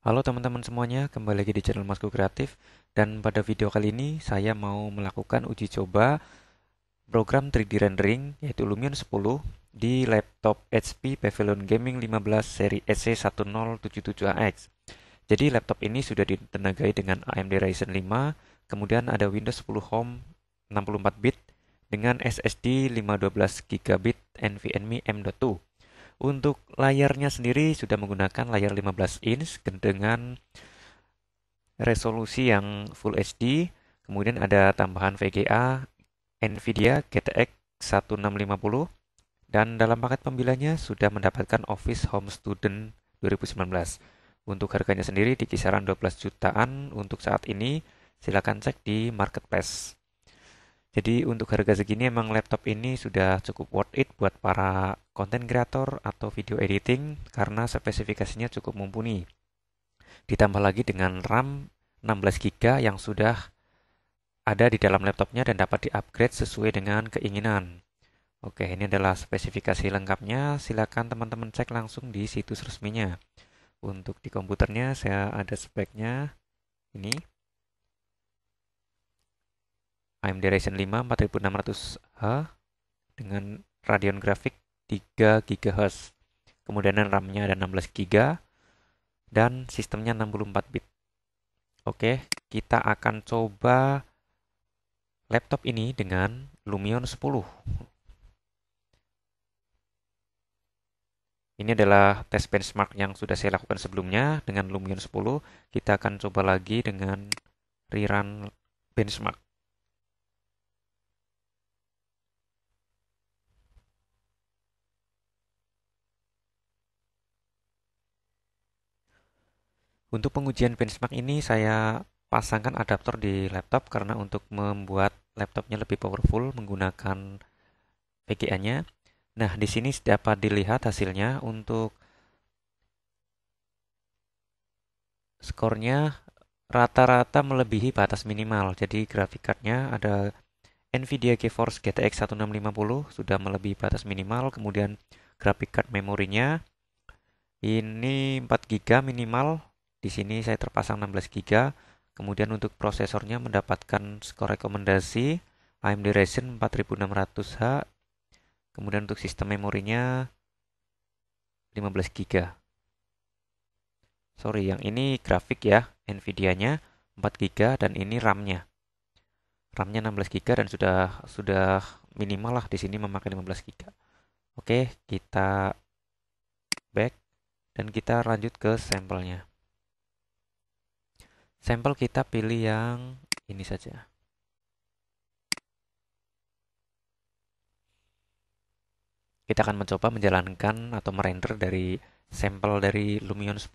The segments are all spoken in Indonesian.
Halo teman-teman semuanya, kembali lagi di channel Masku Kreatif dan pada video kali ini saya mau melakukan uji coba program 3D rendering yaitu Lumion 10 di laptop HP Pavilion Gaming 15 seri SC1077AX. E Jadi laptop ini sudah ditenagai dengan AMD Ryzen 5, kemudian ada Windows 10 Home 64 bit dengan SSD 512 GB NVMe M.2. Untuk layarnya sendiri sudah menggunakan layar 15 inch dengan resolusi yang Full HD. Kemudian ada tambahan VGA NVIDIA GTX 1650 dan dalam paket pembilangnya sudah mendapatkan Office Home Student 2019. Untuk harganya sendiri di kisaran 12 jutaan untuk saat ini, silakan cek di marketplace. Jadi untuk harga segini emang laptop ini sudah cukup worth it buat para konten kreator atau video editing karena spesifikasinya cukup mumpuni. Ditambah lagi dengan RAM 16GB yang sudah ada di dalam laptopnya dan dapat diupgrade sesuai dengan keinginan. Oke, ini adalah spesifikasi lengkapnya. Silakan teman-teman cek langsung di situs resminya. Untuk di komputernya saya ada speknya ini. AMD Ryzen 5 4600H dengan Radeon grafik 3 GHz. Kemudian RAM-nya ada 16 GB dan sistemnya 64 bit. Oke, kita akan coba laptop ini dengan Lumion 10. Ini adalah tes benchmark yang sudah saya lakukan sebelumnya dengan Lumion 10. Kita akan coba lagi dengan rerun benchmark. Untuk pengujian benchmark ini saya pasangkan adaptor di laptop karena untuk membuat laptopnya lebih powerful menggunakan VGA-nya. Nah, di sini dapat dilihat hasilnya untuk skornya rata-rata melebihi batas minimal. Jadi grafik card-nya ada NVIDIA GeForce GTX 1650 sudah melebihi batas minimal. Kemudian grafik card memorinya ini 4 GB minimal di sini saya terpasang 16 GB. Kemudian untuk prosesornya mendapatkan skor rekomendasi AMD Ryzen 4600H. Kemudian untuk sistem memorinya 15 GB. Sorry, yang ini grafik ya, Nvidia-nya 4 GB dan ini RAM-nya. RAM-nya 16 GB dan sudah sudah minimal lah di sini memakai 15 GB. Oke, kita back dan kita lanjut ke sampelnya sampel kita pilih yang ini saja kita akan mencoba menjalankan atau merender dari sampel dari Lumion 10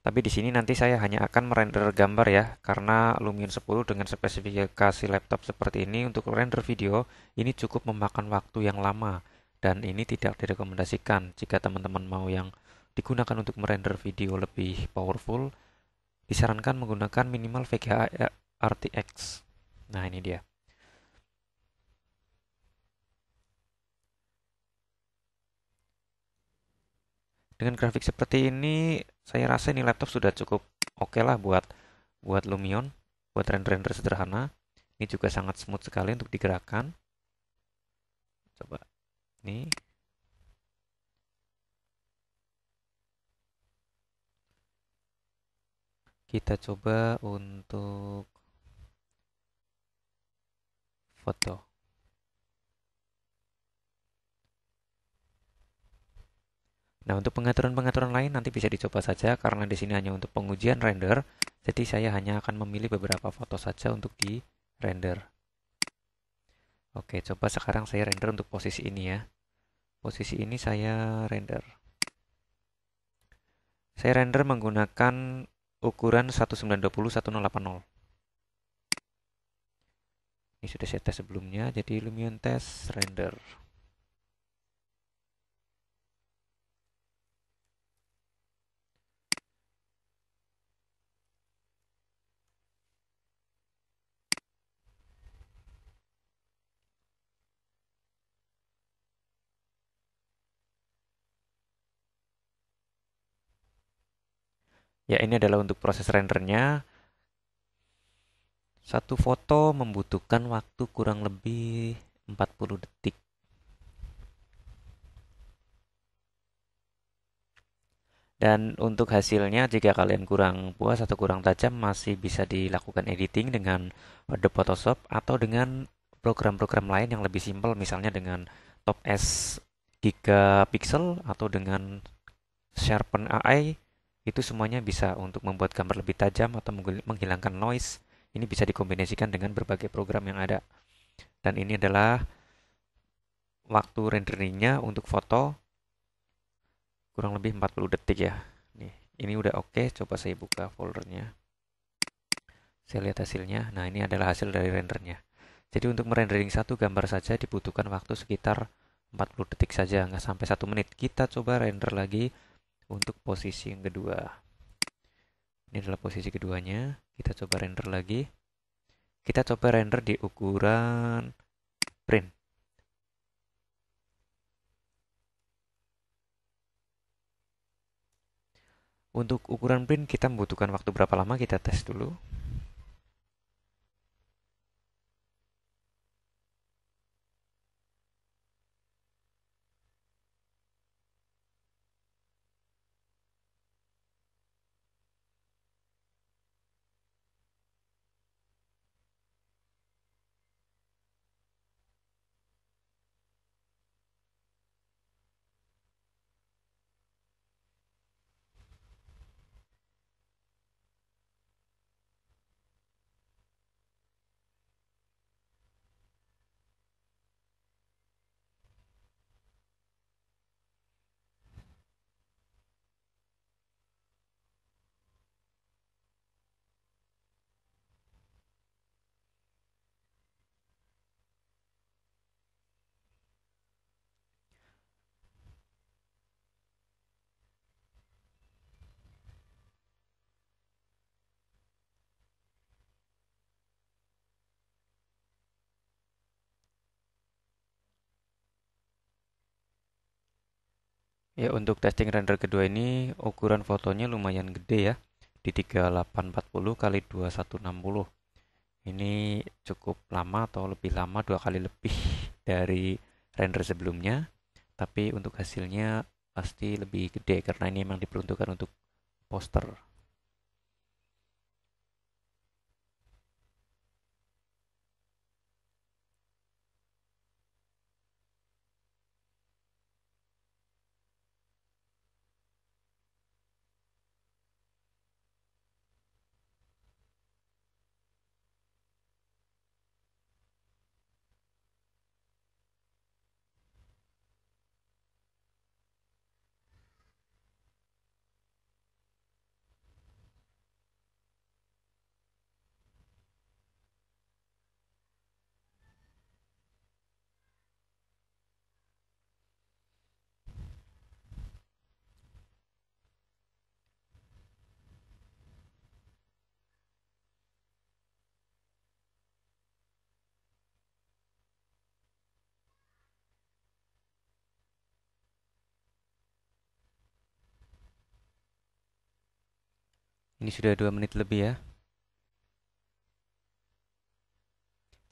tapi di sini nanti saya hanya akan merender gambar ya, karena Lumion 10 dengan spesifikasi laptop seperti ini untuk render video ini cukup memakan waktu yang lama dan ini tidak direkomendasikan jika teman-teman mau yang digunakan untuk merender video lebih powerful, disarankan menggunakan minimal VGA RTX. Nah, ini dia. Dengan grafik seperti ini, saya rasa ini laptop sudah cukup oke okay lah buat buat Lumion, buat render-render sederhana. Ini juga sangat smooth sekali untuk digerakkan. Coba. Nih, kita coba untuk foto Nah, untuk pengaturan-pengaturan lain nanti bisa dicoba saja karena di sini hanya untuk pengujian render. Jadi saya hanya akan memilih beberapa foto saja untuk di render. Oke, coba sekarang saya render untuk posisi ini ya. Posisi ini saya render. Saya render menggunakan ukuran 1920-1080. Ini sudah saya tes sebelumnya, jadi Lumion test render. Ya, ini adalah untuk proses rendernya. Satu foto membutuhkan waktu kurang lebih 40 detik. Dan untuk hasilnya, jika kalian kurang puas atau kurang tajam, masih bisa dilakukan editing dengan Adobe Photoshop atau dengan program-program lain yang lebih simpel, misalnya dengan Top S pixel atau dengan Sharpen AI itu semuanya bisa untuk membuat gambar lebih tajam atau menghilangkan noise. Ini bisa dikombinasikan dengan berbagai program yang ada. Dan ini adalah waktu renderingnya untuk foto kurang lebih 40 detik ya. Nih, ini udah oke, okay. coba saya buka foldernya. Saya lihat hasilnya. Nah, ini adalah hasil dari rendernya. Jadi untuk merendering satu gambar saja dibutuhkan waktu sekitar 40 detik saja, nggak sampai satu menit. Kita coba render lagi untuk posisi yang kedua. Ini adalah posisi keduanya. Kita coba render lagi. Kita coba render di ukuran print. Untuk ukuran print kita membutuhkan waktu berapa lama kita tes dulu. Ya, untuk testing render kedua ini ukuran fotonya lumayan gede ya. Di 3840 kali 2160. Ini cukup lama atau lebih lama dua kali lebih dari render sebelumnya. Tapi untuk hasilnya pasti lebih gede karena ini memang diperuntukkan untuk poster. Ini sudah dua menit lebih ya.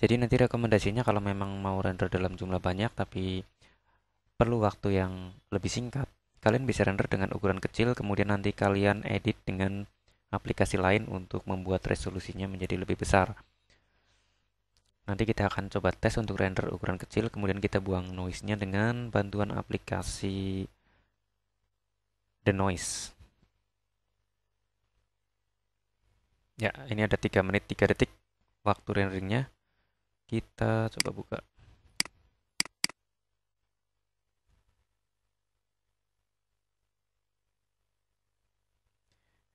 Jadi nanti rekomendasinya kalau memang mau render dalam jumlah banyak tapi perlu waktu yang lebih singkat, kalian bisa render dengan ukuran kecil kemudian nanti kalian edit dengan aplikasi lain untuk membuat resolusinya menjadi lebih besar. Nanti kita akan coba tes untuk render ukuran kecil kemudian kita buang noise-nya dengan bantuan aplikasi The Noise. Ya, ini ada tiga menit 3 detik waktu renderingnya. Kita coba buka.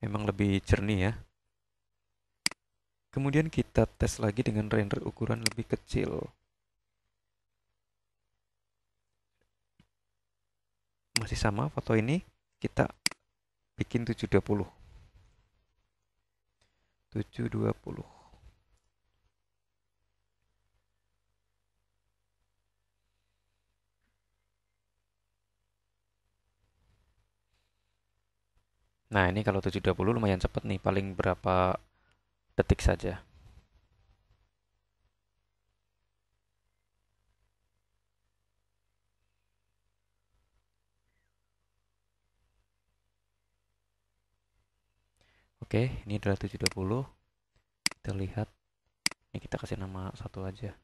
Memang lebih jernih ya. Kemudian kita tes lagi dengan render ukuran lebih kecil. Masih sama foto ini, kita bikin 720. 720 Nah, ini kalau 720 lumayan cepat nih, paling berapa detik saja. Oke, ini 720. Kita lihat. Ini kita kasih nama satu aja.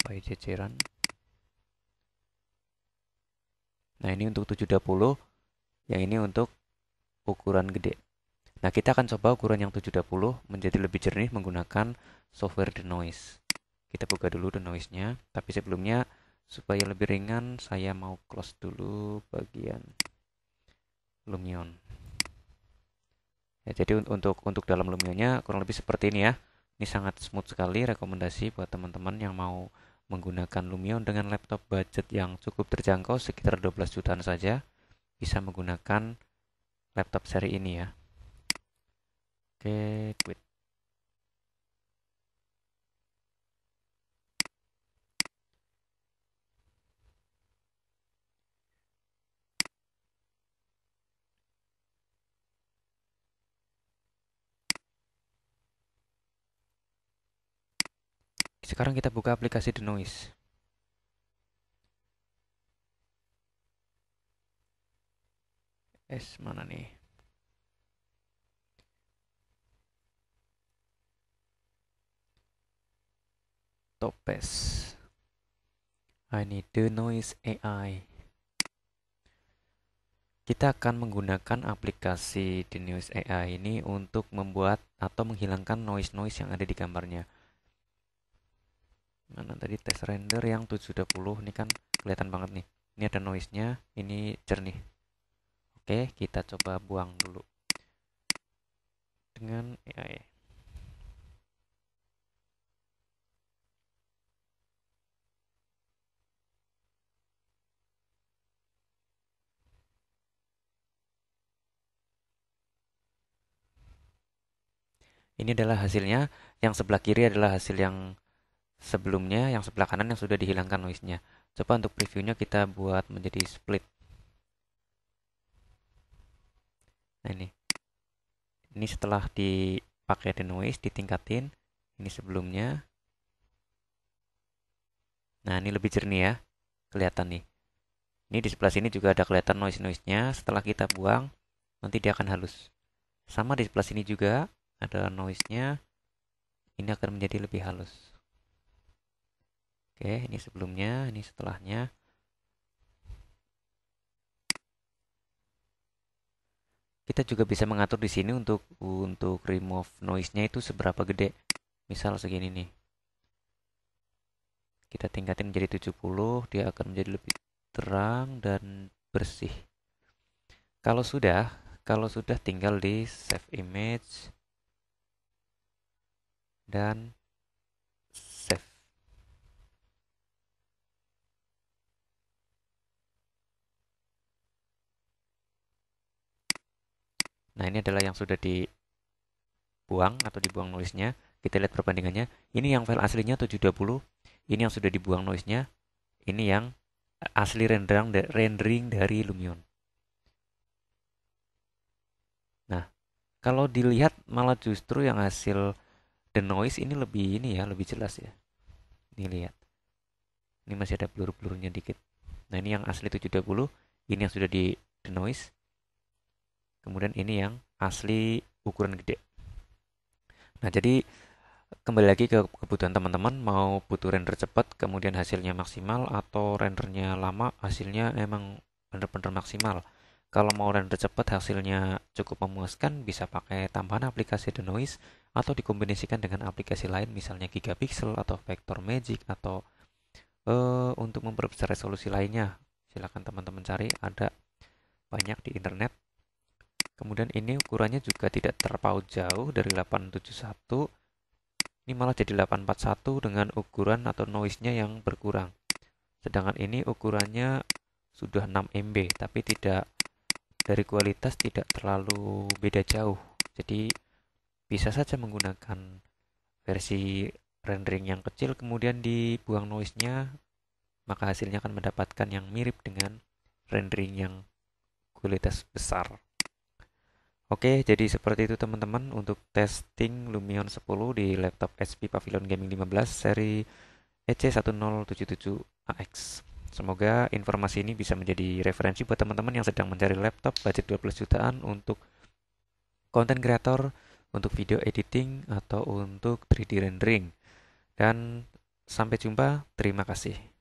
Supaya ceceran. Nah, ini untuk 720. Yang ini untuk ukuran gede. Nah, kita akan coba ukuran yang 720 menjadi lebih jernih menggunakan software denoise. Kita buka dulu The nya tapi sebelumnya supaya lebih ringan saya mau close dulu bagian Lumion ya, jadi untuk untuk dalam Lumionnya kurang lebih seperti ini ya ini sangat smooth sekali rekomendasi buat teman-teman yang mau menggunakan Lumion dengan laptop budget yang cukup terjangkau sekitar 12 jutaan saja bisa menggunakan laptop seri ini ya oke quit Sekarang kita buka aplikasi The Noise. S mana nih? Topes. Ah, I need the noise AI. Kita akan menggunakan aplikasi The Noise AI ini untuk membuat atau menghilangkan noise-noise yang ada di gambarnya mana tadi test render yang 720 ini kan kelihatan banget nih ini ada noise nya ini jernih oke kita coba buang dulu dengan ya, Ini adalah hasilnya. Yang sebelah kiri adalah hasil yang sebelumnya yang sebelah kanan yang sudah dihilangkan noise-nya. Coba untuk preview-nya kita buat menjadi split. Nah ini. Ini setelah dipakai the noise ditingkatin, ini sebelumnya. Nah, ini lebih jernih ya. Kelihatan nih. Ini di sebelah sini juga ada kelihatan noise-noise-nya. Setelah kita buang, nanti dia akan halus. Sama di sebelah sini juga ada noise-nya. Ini akan menjadi lebih halus. Oke, ini sebelumnya, ini setelahnya. Kita juga bisa mengatur di sini untuk untuk remove noise-nya itu seberapa gede. Misal segini nih. Kita tingkatin menjadi 70, dia akan menjadi lebih terang dan bersih. Kalau sudah, kalau sudah tinggal di save image dan Nah, ini adalah yang sudah dibuang atau dibuang noise-nya Kita lihat perbandingannya. Ini yang file aslinya 720, ini yang sudah dibuang noise-nya ini yang asli rendering rendering dari Lumion. Nah, kalau dilihat malah justru yang hasil the noise ini lebih ini ya, lebih jelas ya. Ini lihat. Ini masih ada blur-blurnya dikit. Nah, ini yang asli 720, ini yang sudah di the noise. Kemudian ini yang asli ukuran gede. Nah, jadi kembali lagi ke kebutuhan teman-teman mau butuh render cepat kemudian hasilnya maksimal atau rendernya lama hasilnya emang benar-benar maksimal kalau mau render cepat hasilnya cukup memuaskan bisa pakai tambahan aplikasi The Noise atau dikombinasikan dengan aplikasi lain misalnya Gigapixel atau Vector Magic atau uh, untuk memperbesar resolusi lainnya silahkan teman-teman cari ada banyak di internet Kemudian ini ukurannya juga tidak terpaut jauh dari 871. Ini malah jadi 841 dengan ukuran atau noise-nya yang berkurang. Sedangkan ini ukurannya sudah 6 MB, tapi tidak dari kualitas tidak terlalu beda jauh. Jadi bisa saja menggunakan versi rendering yang kecil kemudian dibuang noise-nya, maka hasilnya akan mendapatkan yang mirip dengan rendering yang kualitas besar. Oke, jadi seperti itu teman-teman untuk testing Lumion 10 di laptop HP Pavilion Gaming 15 seri EC1077AX. Semoga informasi ini bisa menjadi referensi buat teman-teman yang sedang mencari laptop budget 12 jutaan untuk konten kreator, untuk video editing, atau untuk 3D rendering. Dan sampai jumpa, terima kasih.